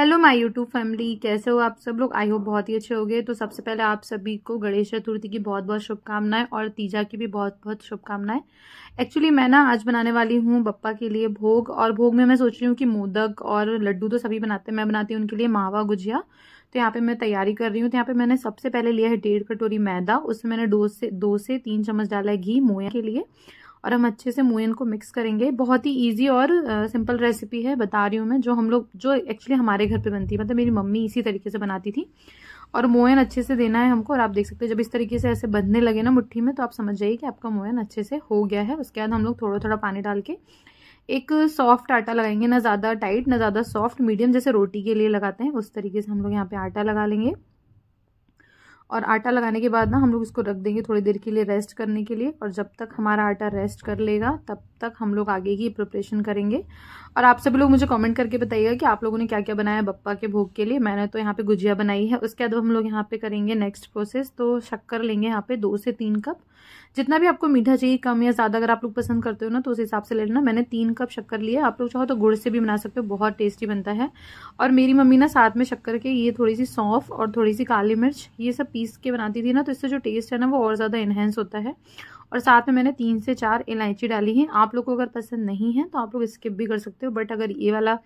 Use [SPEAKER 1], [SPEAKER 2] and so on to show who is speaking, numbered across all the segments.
[SPEAKER 1] hello my YouTube family कैसे हो आप सब लोग आई होप बहुत ही अच्छे होंगे तो सबसे पहले आप सभी को गणेश चतुर्थी की बहुत बहुत शुभकामनाएं और तीजा की भी बहुत बहुत शुभकामनाएं एक्चुअली मैं ना आज बनाने वाली हूँ बप्पा के लिए भोग और भोग में मैं सोच रही हूँ कि मोदक और लड्डू तो सभी बनाते हैं मैं बनाती हूँ उनके लिए मावा गुजिया तो यहाँ पे मैं तैयारी कर रही हूँ तो यहाँ पे मैंने सबसे पहले लिया है डेढ़ कटोरी मैदा उसमें मैंने दो से दो से तीन चम्मच डाला है घी मोया के लिए और हम अच्छे से मोयन को मिक्स करेंगे बहुत ही ईजी और सिंपल रेसिपी है बता रही हूँ मैं जो हम लोग जो एक्चुअली हमारे घर पे बनती है मतलब मेरी मम्मी इसी तरीके से बनाती थी और मोयन अच्छे से देना है हमको और आप देख सकते हैं जब इस तरीके से ऐसे बंधने लगे ना मुट्ठी में तो आप समझ जाइए कि आपका मोयन अच्छे से हो गया है उसके बाद हम लोग थोड़ा थोड़ा पानी डाल के एक सॉफ्ट आटा लगाएंगे ना ज़्यादा टाइट ना ज़्यादा सॉफ्ट मीडियम जैसे रोटी के लिए लगाते हैं उस तरीके से हम लोग यहाँ पर आटा लगा लेंगे और आटा लगाने के बाद ना हम लोग इसको रख देंगे थोड़ी देर के लिए रेस्ट करने के लिए और जब तक हमारा आटा रेस्ट कर लेगा तब तक हम लोग आगे की प्रिपरेशन करेंगे और आप सभी लोग मुझे कमेंट करके बताइएगा कि आप लोगों ने क्या क्या बनाया बप्पा के भोग के लिए मैंने तो यहाँ पे गुजिया बनाई है उसके बाद हम लोग यहाँ पे करेंगे नेक्स्ट प्रोसेस तो शक्कर लेंगे यहाँ पे दो से तीन कप जितना भी आपको मीठा चाहिए कम या ज़्यादा अगर आप लोग पसंद करते हो ना तो उस हिसाब से ले लेना मैंने तीन कप शक्कर लिया आप लोग चाहो तो गुड़ से भी बना सकते हो बहुत टेस्टी बनता है और मेरी मम्मी ना साथ में शक्कर के ये थोड़ी सी सौंफ और थोड़ी सी काली मिर्च ये सब पीस के बनाती थी ना तो इससे जो टेस्ट है ना वो और ज़्यादा इन्हेंस होता है और साथ में मैंने तीन से चार इलायची डाली है आप लोग को अगर पसंद नहीं है तो आप लोग स्किप भी कर सकते हो बट अगर ये वाला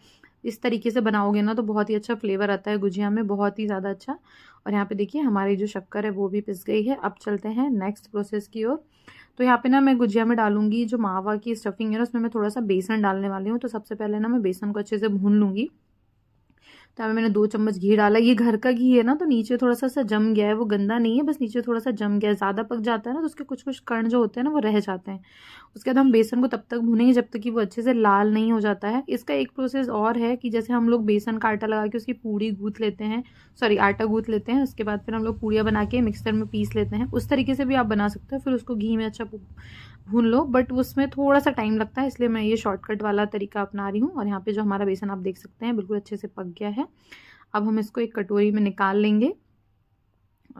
[SPEAKER 1] इस तरीके से बनाओगे ना तो बहुत ही अच्छा फ्लेवर आता है गुजिया में बहुत ही ज़्यादा अच्छा और यहाँ पे देखिए हमारी जो शक्कर है वो भी पिस गई है अब चलते हैं नेक्स्ट प्रोसेस की ओर तो यहाँ पे ना मैं गुजिया में डालूंगी जो मावा की स्टफिंग है ना उसमें मैं थोड़ा सा बेसन डालने वाली हूँ तो सबसे पहले ना मैं बेसन को अच्छे से भून लूँगी तो मैंने दो चम्मच घी डाला ये घर का घी है ना तो नीचे थोड़ा सा सा जम गया है वो गंदा नहीं है बस नीचे थोड़ा सा जम गया है ज़्यादा पक जाता है ना तो उसके कुछ कुछ कण जो होते हैं ना वो रह जाते हैं उसके बाद हम बेसन को तब तक भुनेंगे जब तक कि वो अच्छे से लाल नहीं हो जाता है इसका एक प्रोसेस और है कि जैसे हम लोग बेसन का आटा लगा के उसकी पूड़ी गूँथ लेते हैं सॉरी आटा गूँथ लेते हैं उसके बाद फिर हम लोग पूड़ियाँ बना के मिक्सर में पीस लेते हैं उस तरीके से भी आप बना सकते हो फिर उसको घी में अच्छा भून लो बट उसमें थोड़ा सा टाइम लगता है इसलिए मैं ये शॉर्टकट वाला तरीका अपना रही हूँ और यहाँ पे जो हमारा बेसन आप देख सकते हैं बिल्कुल अच्छे से पक गया है अब हम इसको एक कटोरी में निकाल लेंगे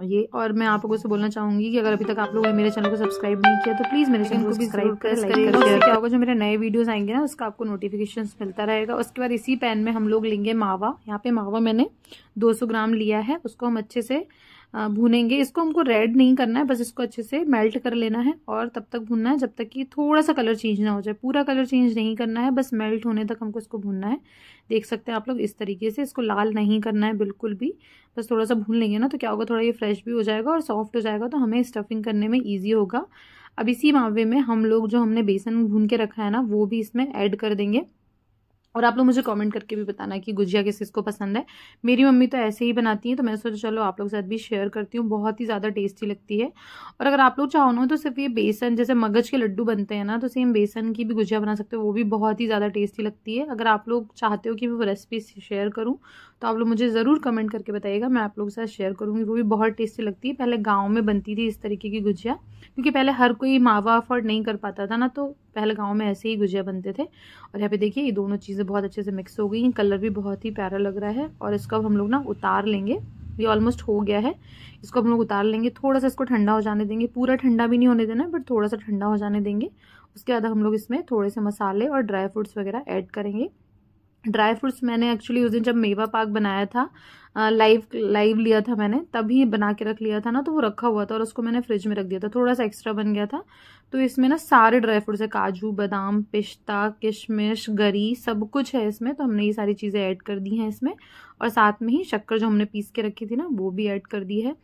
[SPEAKER 1] ये और मैं आप लोगों से बोलना चाहूंगी कि अगर अभी तक आप लोगों ने मेरे चैनल को सब्सक्राइब नहीं किया तो प्लीज़ मेरे चैनल को सब्सक्राइब कर लाइक क्या होगा जो मेरे नए वीडियोस आएंगे ना उसका आपको नोटिफिकेशन मिलता रहेगा उसके बाद इसी पैन में हम लोग लेंगे मावा यहाँ पे मावा मैंने 200 ग्राम लिया है उसको हम अच्छे से भूनेंगे इसको हमको रेड नहीं करना है बस इसको अच्छे से मेल्ट कर लेना है और तब तक भूनना है जब तक कि थोड़ा सा कलर चेंज ना हो जाए पूरा कलर चेंज नहीं करना है बस मेल्ट होने तक हमको इसको भूनना है देख सकते हैं आप लोग इस तरीके से इसको लाल नहीं करना है बिल्कुल भी बस थोड़ा सा भून लेंगे ना तो क्या होगा थोड़ा ये फ्रेश भी हो जाएगा और सॉफ्ट हो जाएगा तो हमें स्टफिंग करने में ईजी होगा अब इसी मावे में हम लोग जो हमने बेसन भून के रखा है ना वो भी इसमें ऐड कर देंगे और आप लोग मुझे कमेंट करके भी बताना कि गुजिया किस किसको पसंद है मेरी मम्मी तो ऐसे ही बनाती हैं तो मैं सोचा चलो आप लोग के साथ भी शेयर करती हूँ बहुत ही ज़्यादा टेस्टी लगती है और अगर आप लोग चाहो ना तो सिर्फ ये बेसन जैसे मगज के लड्डू बनते हैं ना तो सेम बेसन की भी गुजिया बना सकते हो वो भी बहुत ही ज़्यादा टेस्टी लगती है अगर आप लोग चाहते हो कि मैं वो रेसिपी शेयर करूँ तो आप लोग मुझे ज़रूर कमेंट करके बताइएगा मैं आप लोगों के साथ शेयर करूँगी वो भी बहुत टेस्टी लगती है पहले गाँव में बनती थी इस तरीके की गुजिया क्योंकि पहले हर कोई मावा अफोर्ड नहीं कर पाता था ना तो पहले गाँव में ऐसे ही गुजिया बनते थे और यहाँ पे देखिए ये दोनों चीज़ें बहुत अच्छे से मिक्स हो गई कलर भी बहुत ही प्यारा लग रहा है और इसको अब हम लोग ना उतार लेंगे ये ऑलमोस्ट हो गया है इसको हम लोग उतार लेंगे थोड़ा सा इसको ठंडा हो जाने देंगे पूरा ठंडा भी नहीं होने देना बट थोड़ा सा ठंडा हो जाने देंगे उसके बाद हम लोग इसमें थोड़े से मसाले और ड्राई फ्रूट्स वगैरह ऐड करेंगे ड्राई फ्रूट्स मैंने एक्चुअली उस दिन जब मेवा पाक बनाया था लाइव लाइव लिया था मैंने तभी बना के रख लिया था ना तो वो रखा हुआ था और उसको मैंने फ्रिज में रख दिया था थोड़ा सा एक्स्ट्रा बन गया था तो इसमें ना सारे ड्राई फ्रूट्स है काजू बादाम पिस्ता किशमिश गरी सब कुछ है इसमें तो हमने ये सारी चीज़ें ऐड कर दी हैं इसमें और साथ में ही शक्कर जो हमने पीस के रखी थी ना वो भी ऐड कर दी है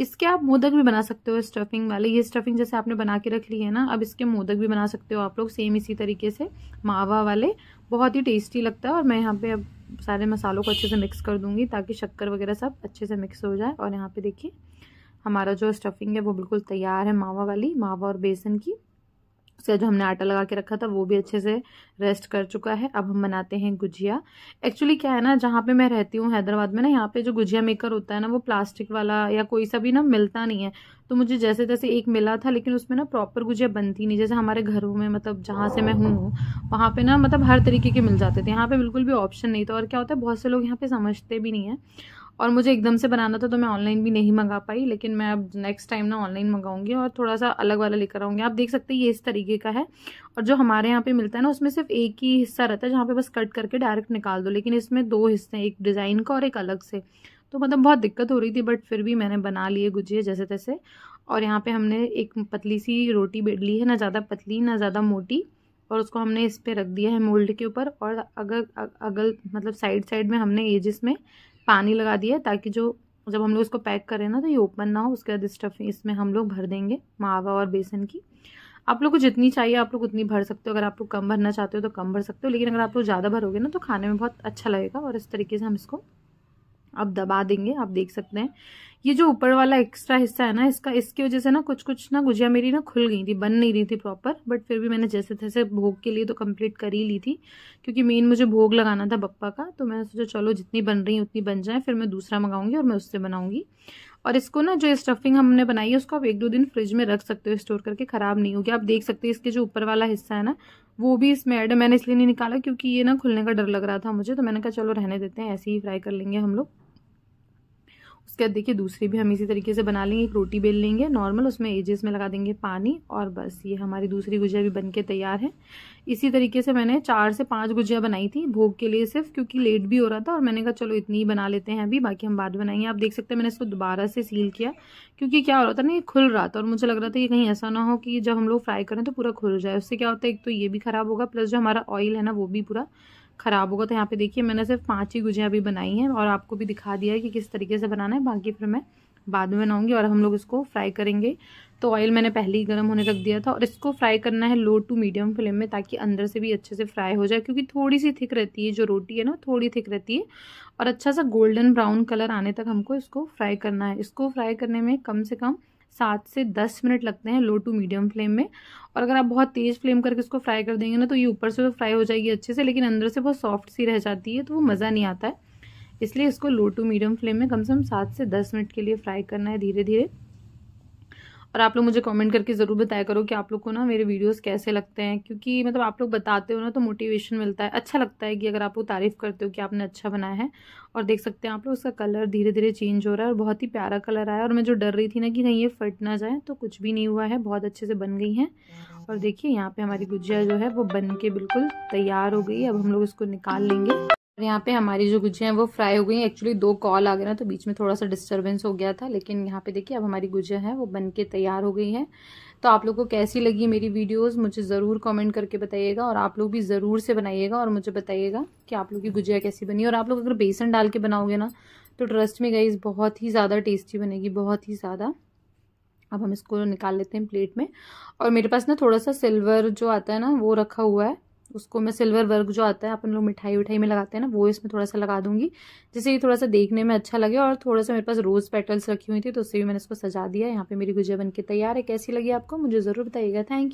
[SPEAKER 1] इसके आप मोदक भी बना सकते हो स्टफिंग वाले ये स्टफिंग जैसे आपने बना के रख ली है ना अब इसके मोदक भी बना सकते हो आप लोग सेम इसी तरीके से मावा वाले बहुत ही टेस्टी लगता है और मैं यहाँ पे अब सारे मसालों को अच्छे से मिक्स कर दूंगी ताकि शक्कर वगैरह सब अच्छे से मिक्स हो जाए और यहाँ पर देखिए हमारा जो स्टफिंग है वो बिल्कुल तैयार है मावा वाली मावा और बेसन की उसका जो हमने आटा लगा के रखा था वो भी अच्छे से रेस्ट कर चुका है अब हम बनाते हैं गुजिया एक्चुअली क्या है ना जहाँ पे मैं रहती हूँ हैदराबाद में ना यहाँ पे जो गुजिया मेकर होता है ना वो प्लास्टिक वाला या कोई सा भी ना मिलता नहीं है तो मुझे जैसे तैसे एक मिला था लेकिन उसमें ना प्रॉपर गुजिया बनती नहीं जैसे हमारे घरों में मतलब जहाँ से मैं हूँ वहाँ पे ना मतलब हर तरीके के मिल जाते थे यहाँ पे बिल्कुल भी ऑप्शन नहीं था और क्या होता है बहुत से लोग यहाँ पे समझते भी नहीं है और मुझे एकदम से बनाना था तो मैं ऑनलाइन भी नहीं मंगा पाई लेकिन मैं अब नेक्स्ट टाइम ना ऑनलाइन मंगाऊंगी और थोड़ा सा अलग वाला लेकर आऊँगी आप देख सकते हैं ये इस तरीके का है और जो हमारे यहाँ पे मिलता है ना उसमें सिर्फ एक ही हिस्सा रहता है जहाँ पे बस कट करके डायरेक्ट निकाल दो लेकिन इसमें दो हिस्से हैं एक डिज़ाइन का और एक अलग से तो मतलब बहुत दिक्कत हो रही थी बट फिर भी मैंने बना लिए गुजिए जैसे तैसे और यहाँ पर हमने एक पतली सी रोटी बेट ली है ना ज़्यादा पतली ना ज़्यादा मोटी और उसको हमने इस पर रख दिया है मोल्ड के ऊपर और अगर अगल मतलब साइड साइड में हमने एजिस में पानी लगा दिया ताकि जो जब हम लोग इसको पैक करें ना तो ये ओपन ना हो उसके बाद स्टफिंग इसमें हम लोग भर देंगे मावा और बेसन की आप लोग को जितनी चाहिए आप लोग उतनी भर सकते हो अगर आप लोग कम भरना चाहते हो तो कम भर सकते हो लेकिन अगर आप लोग ज़्यादा भरोगे ना तो खाने में बहुत अच्छा लगेगा और इस तरीके से हम इसको अब दबा देंगे आप देख सकते हैं ये जो ऊपर वाला एक्स्ट्रा हिस्सा है ना इसका इसकी वजह से ना कुछ कुछ ना गुजिया मेरी ना खुल गई थी बन नहीं रही थी प्रॉपर बट फिर भी मैंने जैसे तैसे भोग के लिए तो कंप्लीट कर ही ली थी क्योंकि मेन मुझे भोग लगाना था बप्पा का तो मैंने सोचा चलो जितनी बन रही उतनी बन जाए फिर मैं दूसरा मंगाऊंगी और मैं उससे बनाऊंगी और इसको ना जो स्टफिंग हमने बनाई है उसको आप एक दो दिन फ्रिज में रख सकते हो स्टोर करके ख़राब नहीं होगी आप देख सकते हो इसके जो ऊपर वाला हिस्सा है ना वो भी इसमें ऐड है मैंने इसलिए नहीं निकाला क्योंकि ये ना खुलने का डर लग रहा था मुझे तो मैंने कहा चलो रहने देते हैं ऐसे ही फ्राई कर लेंगे हम लोग उसके बाद देखिए दूसरी भी हम इसी तरीके से बना लेंगे एक रोटी बेल लेंगे नॉर्मल उसमें एजेस में लगा देंगे पानी और बस ये हमारी दूसरी गुजिया भी बन के तैयार है इसी तरीके से मैंने चार से पाँच गुजिया बनाई थी भोग के लिए सिर्फ क्योंकि लेट भी हो रहा था और मैंने कहा चलो इतनी ही बना लेते हैं अभी बाकी हम बाद बनाएंगे आप देख सकते हैं मैंने इसको दोबारा से सील किया क्योंकि क्या हो रहा था ना ये खुल रहा था और मुझे लग रहा था कि कहीं ऐसा ना हो कि जब हम लोग फ्राई करें तो पूरा खुल जाए उससे क्या होता है एक तो ये भी ख़राब होगा प्लस जो हमारा ऑयल है ना वो भी पूरा ख़राब होगा तो यहाँ पे देखिए मैंने सिर्फ पांच ही गुजियाँ अभी बनाई हैं और आपको भी दिखा दिया है कि किस तरीके से बनाना है बाकी फिर मैं बाद में बनाऊँगी और हम लोग इसको फ्राई करेंगे तो ऑयल मैंने पहले ही गर्म होने रख दिया था और इसको फ्राई करना है लो टू मीडियम फ्लेम में ताकि अंदर से भी अच्छे से फ्राई हो जाए क्योंकि थोड़ी सी थिक रहती है जो रोटी है ना थोड़ी थिक रहती है और अच्छा सा गोल्डन ब्राउन कलर आने तक हमको इसको फ्राई करना है इसको फ्राई करने में कम से कम सात से दस मिनट लगते हैं लो टू मीडियम फ्लेम में और अगर आप बहुत तेज़ फ्लेम करके इसको फ्राई कर देंगे ना तो ये ऊपर से तो फ्राई हो जाएगी अच्छे से लेकिन अंदर से बहुत सॉफ्ट सी रह जाती है तो वो मज़ा नहीं आता है इसलिए इसको लो टू मीडियम फ्लेम में कम से कम सात से दस मिनट के लिए फ्राई करना है धीरे धीरे और आप लोग मुझे कमेंट करके ज़रूर बताया करो कि आप लोग को ना मेरे वीडियोस कैसे लगते हैं क्योंकि मतलब आप लोग बताते हो ना तो मोटिवेशन मिलता है अच्छा लगता है कि अगर आप लोग तारीफ़ करते हो कि आपने अच्छा बनाया है और देख सकते हैं आप लोग उसका कलर धीरे धीरे चेंज हो रहा है और बहुत ही प्यारा कलर आया और मैं जो डर रही थी ना कि कहीं ये फट ना जाए तो कुछ भी नहीं हुआ है बहुत अच्छे से बन गई हैं और देखिए यहाँ पर हमारी गुजिया जो है वो बन के बिल्कुल तैयार हो गई अब हम लोग इसको निकाल लेंगे और यहाँ पे हमारी जो गुजिया हैं वो फ्राई हो गई एक्चुअली दो कॉल आ गए ना तो बीच में थोड़ा सा डिस्टर्बेंस हो गया था लेकिन यहाँ पे देखिए अब हमारी गुजिया है वो बन के तैयार हो गई है तो आप लोग को कैसी लगी मेरी वीडियोस मुझे ज़रूर कमेंट करके बताइएगा और आप लोग भी ज़रूर से बनाइएगा और मुझे बताइएगा कि आप लोग की गुजिया कैसी बनी और आप लोग अगर बेसन डाल के बनाओगे ना तो ट्रस्ट में गई बहुत ही ज़्यादा टेस्टी बनेगी बहुत ही ज़्यादा अब हम इसको निकाल लेते हैं प्लेट में और मेरे पास ना थोड़ा सा सिल्वर जो आता है ना वो रखा हुआ है उसको मैं सिल्वर वर्क जो आता है अपन लोग मिठाई उठाई में लगाते हैं ना वो इसमें थोड़ा सा लगा दूंगी जिससे ये थोड़ा सा देखने में अच्छा लगे और थोड़ा सा मेरे पास रोज़ पेटल्स रखी हुई थी तो उससे भी मैंने इसको सजा दिया यहाँ पे मेरी गुजिया बन के तैयार है कैसी लगी आपको मुझे ज़रूर बताइएगा थैंक यू